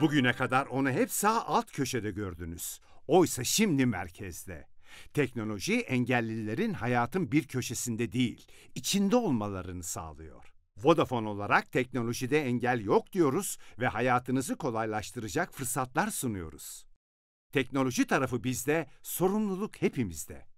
Bugüne kadar onu hep sağ alt köşede gördünüz. Oysa şimdi merkezde. Teknoloji engellilerin hayatın bir köşesinde değil, içinde olmalarını sağlıyor. Vodafone olarak teknolojide engel yok diyoruz ve hayatınızı kolaylaştıracak fırsatlar sunuyoruz. Teknoloji tarafı bizde, sorumluluk hepimizde.